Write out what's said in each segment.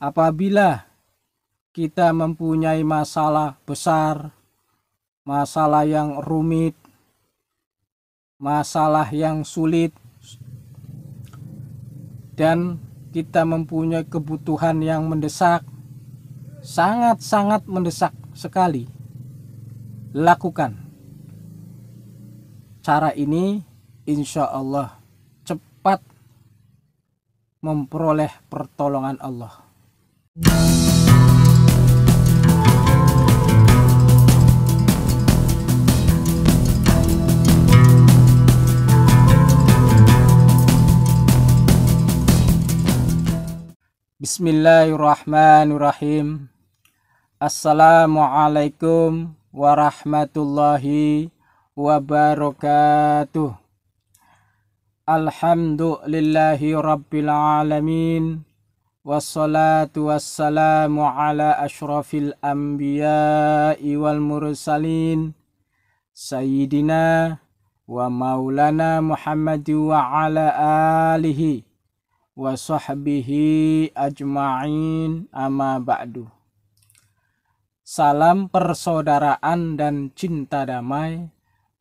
apabila kita mempunyai masalah besar, masalah yang rumit, masalah yang sulit, dan kita mempunyai kebutuhan yang mendesak, sangat-sangat mendesak sekali. Lakukan cara ini, insya Allah cepat memperoleh pertolongan Allah. Bismillahirrahmanirrahim. Assalamualaikum warahmatullahi wabarakatuh. Alhamdulillahi rabbil alamin wassalatu wassalamu ala ashrafil anbiya wal mursalin sayyidina wa maulana muhammadi wa ala alihi wa sahbihi ajma'in amma ba'du Salam persaudaraan dan cinta damai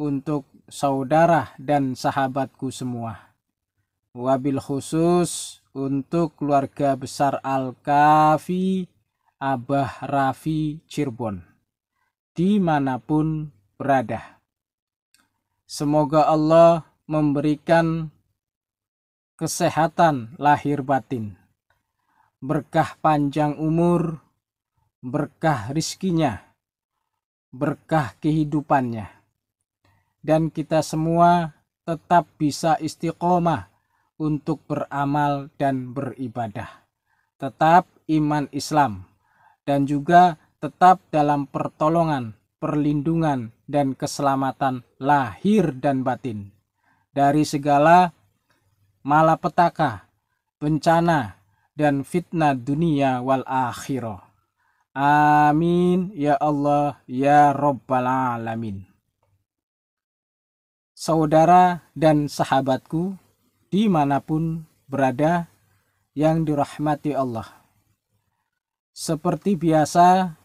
untuk saudara dan sahabatku semua. Wabil khusus untuk keluarga besar Al-Kafi Abah Rafi Cirebon dimanapun berada. Semoga Allah memberikan kesehatan lahir batin, berkah panjang umur, berkah rizkinya, berkah kehidupannya. Dan kita semua tetap bisa istiqomah untuk beramal dan beribadah. Tetap iman Islam dan juga tetap dalam pertolongan, perlindungan, dan keselamatan lahir dan batin dari segala malapetaka, bencana, dan fitnah dunia wal akhirah. Amin ya Allah ya Rabbal Alamin. Saudara dan sahabatku, dimanapun berada yang dirahmati Allah. Seperti biasa,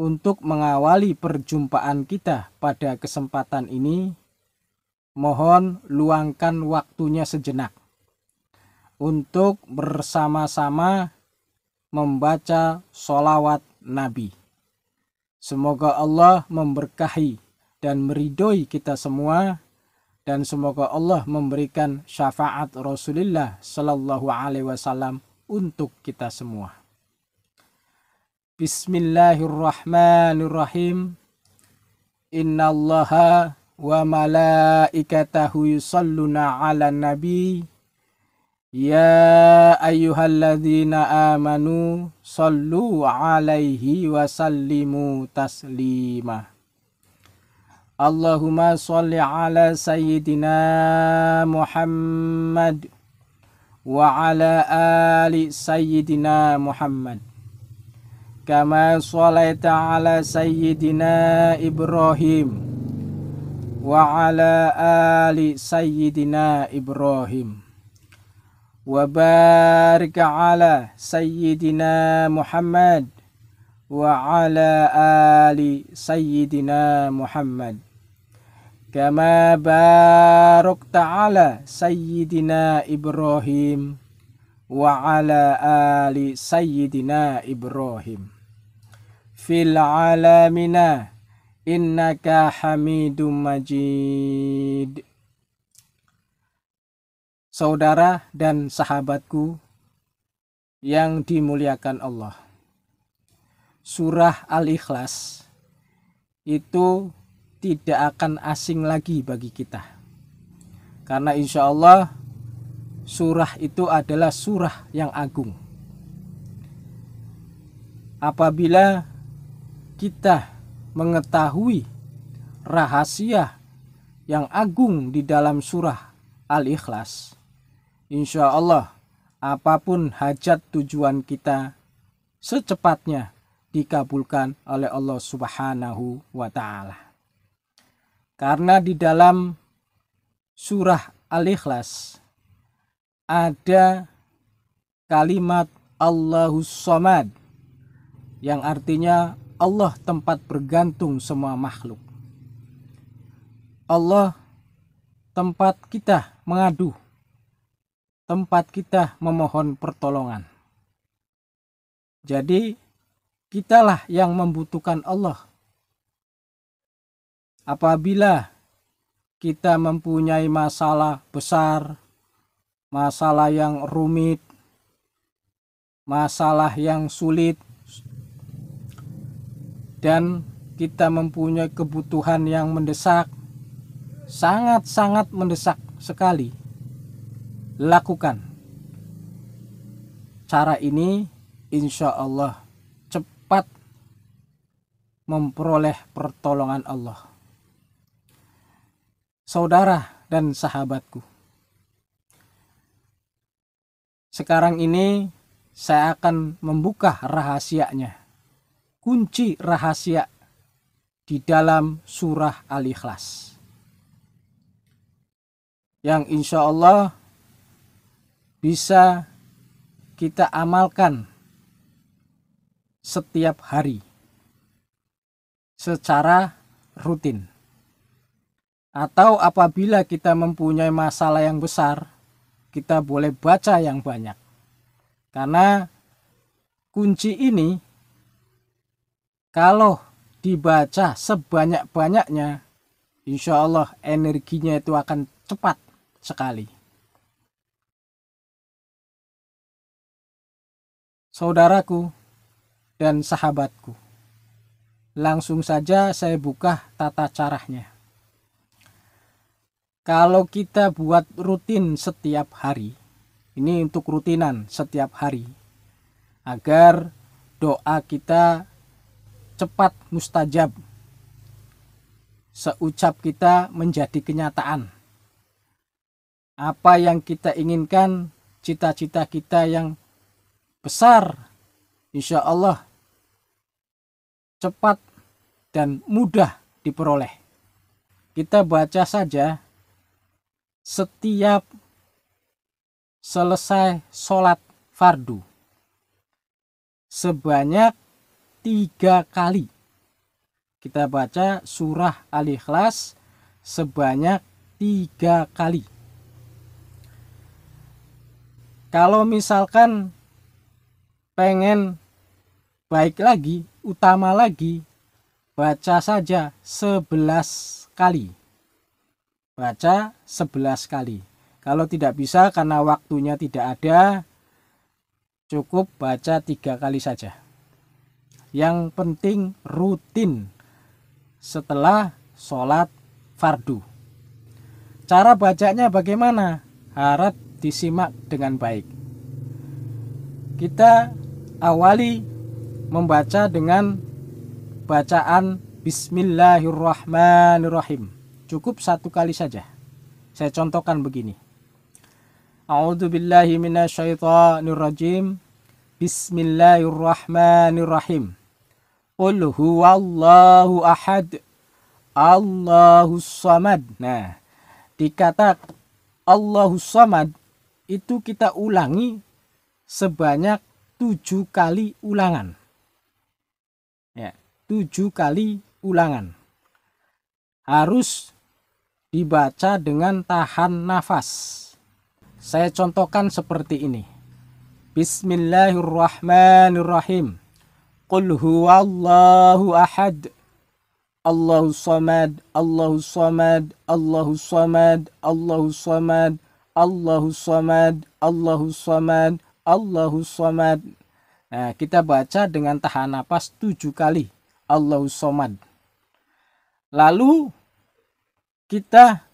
untuk mengawali perjumpaan kita pada kesempatan ini, mohon luangkan waktunya sejenak untuk bersama-sama membaca sholawat Nabi. Semoga Allah memberkahi dan meridoi kita semua dan semoga Allah memberikan syafaat Rasulullah Shallallahu Alaihi Wasallam untuk kita semua. Bismillahirrahmanirrahim. Inna Allah wa malaikatahu yusalluna ala nabi Ya ayyuhalladzina amanu sallu alaihi wa sallimu taslimah. Allahumma salli ala sayyidina Muhammad wa ala ali sayyidina Muhammad kama shalaita ala sayyidina Ibrahim wa ala ali sayyidina Ibrahim wa barik ala sayyidina Muhammad wa ala ali sayyidina Muhammad كما باركت على سيدنا إبراهيم وعلى آل سيدنا إبراهيم في العالمين إنك حميد مجيد Saudara dan sahabatku yang dimuliakan Allah. Surah Al-Ikhlas itu tidak akan asing lagi bagi kita. Karena insya Allah surah itu adalah surah yang agung. Apabila kita mengetahui rahasia yang agung di dalam surah Al-Ikhlas, insya Allah apapun hajat tujuan kita secepatnya dikabulkan oleh Allah Subhanahu wa Ta'ala. Karena di dalam surah Al-Ikhlas ada kalimat Allahus Samad yang artinya Allah tempat bergantung semua makhluk. Allah tempat kita mengadu, tempat kita memohon pertolongan. Jadi, kitalah yang membutuhkan Allah apabila kita mempunyai masalah besar, masalah yang rumit, masalah yang sulit, dan kita mempunyai kebutuhan yang mendesak, sangat-sangat mendesak sekali. Lakukan cara ini, insya Allah cepat memperoleh pertolongan Allah saudara dan sahabatku. Sekarang ini saya akan membuka rahasianya. Kunci rahasia di dalam surah Al-Ikhlas. Yang insya Allah bisa kita amalkan setiap hari secara rutin. Atau apabila kita mempunyai masalah yang besar, kita boleh baca yang banyak. Karena kunci ini kalau dibaca sebanyak-banyaknya, insya Allah energinya itu akan cepat sekali. Saudaraku dan sahabatku, langsung saja saya buka tata caranya kalau kita buat rutin setiap hari, ini untuk rutinan setiap hari, agar doa kita cepat mustajab, seucap kita menjadi kenyataan. Apa yang kita inginkan, cita-cita kita yang besar, insya Allah cepat dan mudah diperoleh. Kita baca saja setiap selesai sholat fardu sebanyak tiga kali. Kita baca surah Al-Ikhlas sebanyak tiga kali. Kalau misalkan pengen baik lagi, utama lagi, baca saja sebelas kali baca 11 kali. Kalau tidak bisa karena waktunya tidak ada, cukup baca tiga kali saja. Yang penting rutin setelah sholat fardu. Cara bacanya bagaimana? Harap disimak dengan baik. Kita awali membaca dengan bacaan Bismillahirrahmanirrahim. Cukup satu kali saja. Saya contohkan begini. A'udzu billahi minasyaitonir rajim. Bismillahirrahmanirrahim. Qul huwallahu ahad. Allahus samad. Nah, dikata Allahus samad itu kita ulangi sebanyak tujuh kali ulangan. Ya, tujuh kali ulangan. Harus dibaca dengan tahan nafas. Saya contohkan seperti ini. Bismillahirrahmanirrahim. Qul huwallahu ahad. Allahu samad, Allahu samad, Allahu samad, Allahu samad, Allahu samad, Allahu samad, Allahu samad. Nah, kita baca dengan tahan nafas tujuh kali. Allahu samad. Lalu kita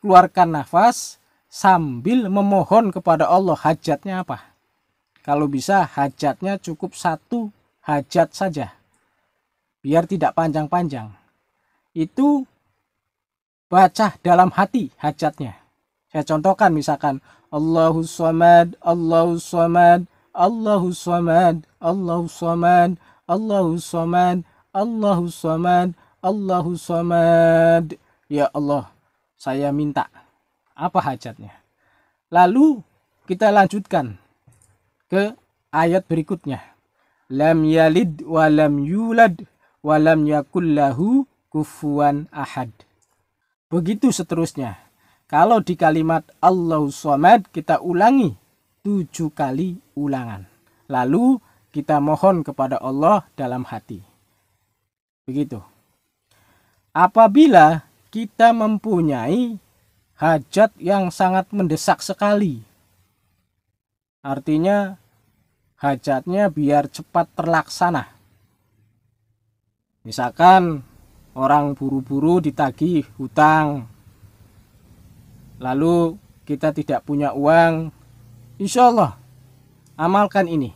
keluarkan nafas sambil memohon kepada Allah hajatnya apa. Kalau bisa hajatnya cukup satu hajat saja. Biar tidak panjang-panjang. Itu baca dalam hati hajatnya. Saya contohkan misalkan Allahu samad, Allahu samad, Allahu samad, Allahu samad, Allahu samad, Allahu samad, Allahu samad. Ya Allah, saya minta apa hajatnya. Lalu kita lanjutkan ke ayat berikutnya. Lam yalid wa yulad wa lam kufuan ahad. Begitu seterusnya. Kalau di kalimat Allah Somad kita ulangi tujuh kali ulangan. Lalu kita mohon kepada Allah dalam hati. Begitu. Apabila kita mempunyai hajat yang sangat mendesak sekali. Artinya, hajatnya biar cepat terlaksana. Misalkan orang buru-buru ditagih hutang, lalu kita tidak punya uang, insya Allah amalkan ini.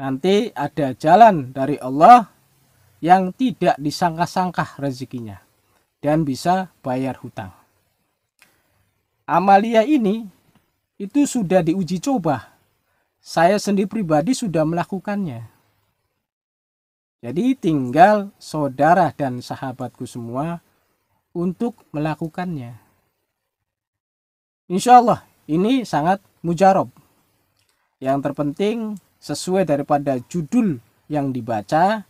Nanti ada jalan dari Allah yang tidak disangka-sangka rezekinya dan bisa bayar hutang. Amalia ini itu sudah diuji coba. Saya sendiri pribadi sudah melakukannya. Jadi tinggal saudara dan sahabatku semua untuk melakukannya. Insya Allah ini sangat mujarob Yang terpenting sesuai daripada judul yang dibaca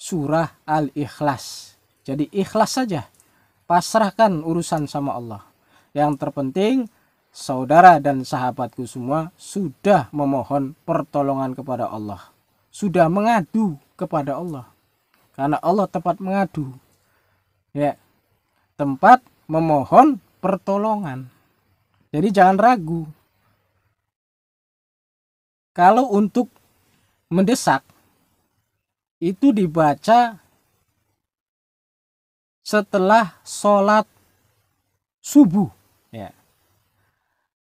surah Al-Ikhlas. Jadi ikhlas saja. Pasrahkan urusan sama Allah. Yang terpenting saudara dan sahabatku semua sudah memohon pertolongan kepada Allah. Sudah mengadu kepada Allah. Karena Allah tepat mengadu. Ya. Tempat memohon pertolongan. Jadi jangan ragu. Kalau untuk mendesak itu dibaca setelah sholat subuh ya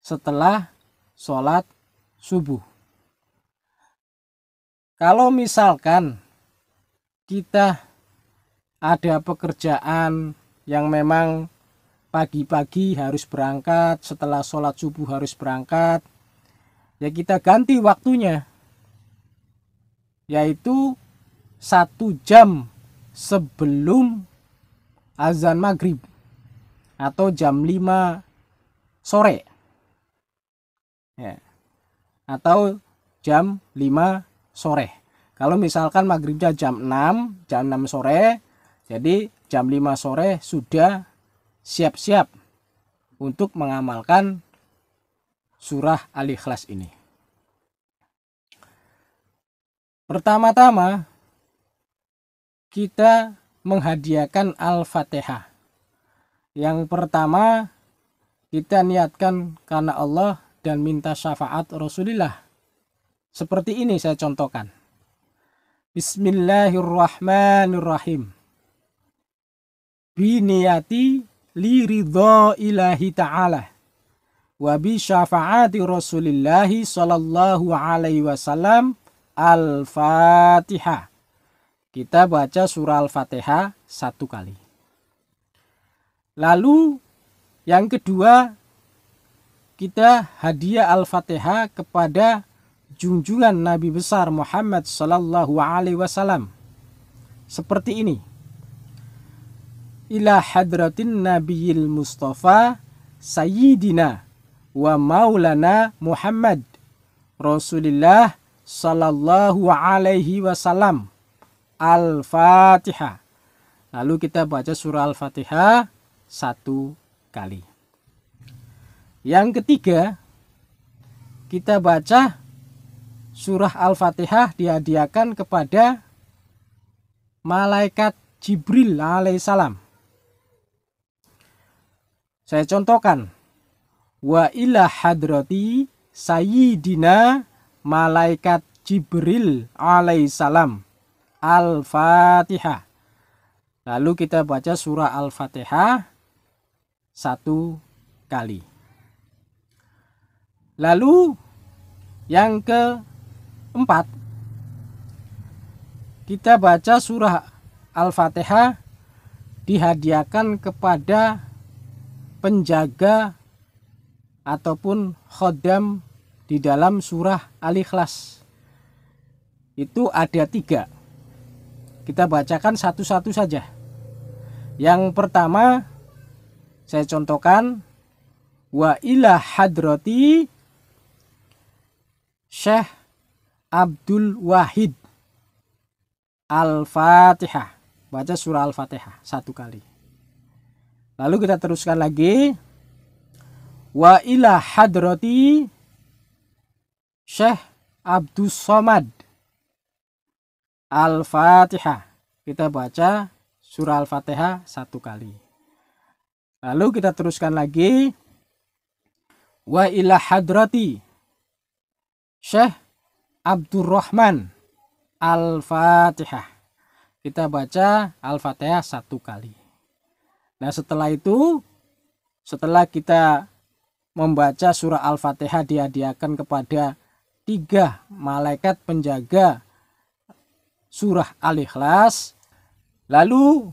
setelah sholat subuh kalau misalkan kita ada pekerjaan yang memang pagi-pagi harus berangkat setelah sholat subuh harus berangkat ya kita ganti waktunya yaitu satu jam sebelum azan maghrib atau jam 5 sore ya. atau jam 5 sore kalau misalkan maghribnya jam 6 jam 6 sore jadi jam 5 sore sudah siap-siap untuk mengamalkan surah Al-Ikhlas ini. Pertama-tama kita menghadiahkan Al-Fatihah. Yang pertama, kita niatkan karena Allah dan minta syafaat Rasulullah. Seperti ini saya contohkan. Bismillahirrahmanirrahim. Biniyati li ridha ilahi ta'ala. Wa bi syafaati Rasulillahi sallallahu alaihi wasallam. Al-Fatihah. Kita baca surah Al-Fatihah satu kali. Lalu yang kedua kita hadiah Al-Fatihah kepada junjungan Nabi besar Muhammad sallallahu alaihi wasallam. Seperti ini. Ila hadratin nabiyil Mustafa sayyidina wa maulana Muhammad rasulillah sallallahu alaihi wasallam Al-Fatihah. Lalu kita baca surah Al-Fatihah satu kali. Yang ketiga, kita baca surah Al-Fatihah dihadiahkan kepada malaikat Jibril alaihissalam. Saya contohkan. Wa ila hadrati sayyidina malaikat Jibril alaihissalam Al-Fatihah. Lalu kita baca surah Al-Fatihah satu kali. Lalu yang keempat kita baca surah Al-Fatihah dihadiahkan kepada penjaga ataupun khodam di dalam surah Al-Ikhlas. Itu ada tiga kita bacakan satu-satu saja. Yang pertama saya contohkan wa ila hadrati Syekh Abdul Wahid Al-Fatihah. Baca surah Al-Fatihah satu kali. Lalu kita teruskan lagi. Wa ila hadrati Syekh Abdul Somad Al-Fatihah. Kita baca surah Al-Fatihah satu kali. Lalu kita teruskan lagi. Wa ila hadrati Syekh Abdurrahman Al-Fatihah. Kita baca Al-Fatihah satu kali. Nah setelah itu, setelah kita membaca surah Al-Fatihah dihadiahkan kepada tiga malaikat penjaga surah Al-Ikhlas. Lalu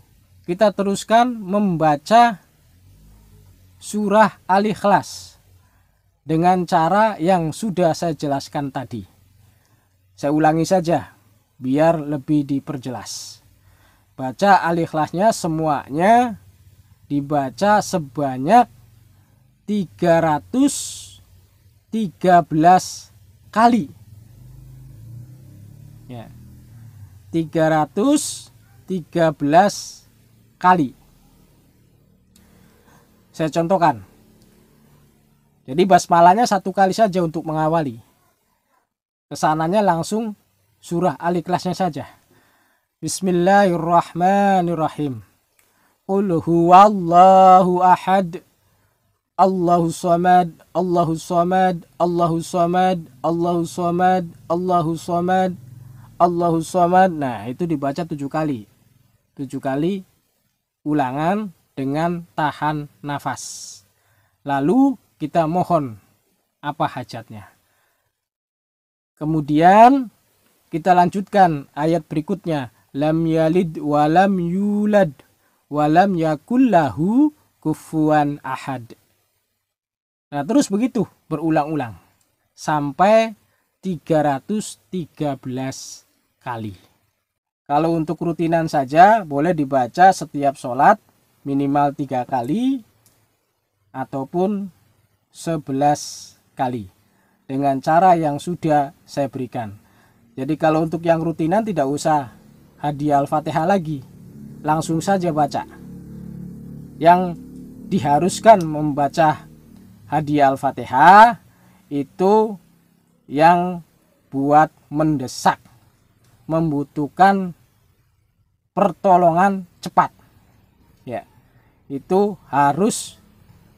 kita teruskan membaca surah Al-Ikhlas dengan cara yang sudah saya jelaskan tadi. Saya ulangi saja biar lebih diperjelas. Baca Al-Ikhlasnya semuanya dibaca sebanyak 313 kali. Ya. 313 kali. Saya contohkan. Jadi basmalahnya satu kali saja untuk mengawali. Kesananya langsung surah al-ikhlasnya saja. Bismillahirrahmanirrahim. Qul huwallahu ahad. Allahu samad, Allahu samad, Allahu samad, Allahu samad, Allahu samad, Allahu Samad. Nah, itu dibaca tujuh kali. Tujuh kali ulangan dengan tahan nafas. Lalu kita mohon apa hajatnya. Kemudian kita lanjutkan ayat berikutnya. Lam yalid walam yulad walam yakullahu kufuan ahad. Nah terus begitu berulang-ulang sampai 313 kali. Kalau untuk rutinan saja boleh dibaca setiap sholat minimal tiga kali ataupun sebelas kali dengan cara yang sudah saya berikan. Jadi kalau untuk yang rutinan tidak usah hadiah Al-Fatihah lagi, langsung saja baca. Yang diharuskan membaca hadiah Al-Fatihah itu yang buat mendesak membutuhkan pertolongan cepat. Ya. Itu harus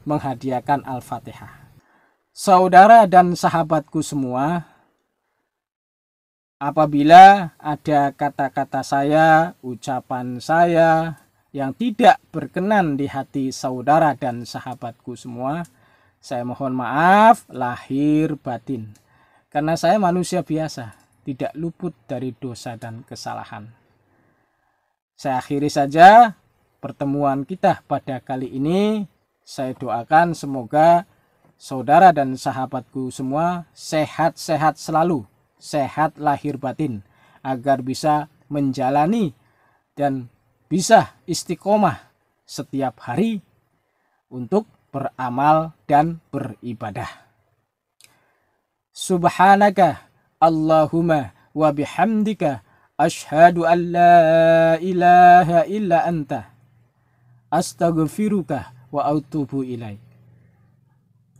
menghadiahkan Al-Fatihah. Saudara dan sahabatku semua, apabila ada kata-kata saya, ucapan saya yang tidak berkenan di hati saudara dan sahabatku semua, saya mohon maaf lahir batin. Karena saya manusia biasa tidak luput dari dosa dan kesalahan. Saya akhiri saja pertemuan kita pada kali ini. Saya doakan semoga saudara dan sahabatku semua sehat-sehat selalu, sehat lahir batin, agar bisa menjalani dan bisa istiqomah setiap hari untuk beramal dan beribadah. Subhanaka Allahumma wa bihamdika ashhadu an la ilaha illa anta astaghfiruka wa atubu ilai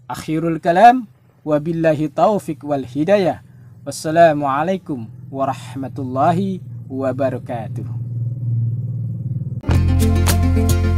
Akhirul kalam wa billahi taufik wal hidayah. Wassalamualaikum warahmatullahi wabarakatuh.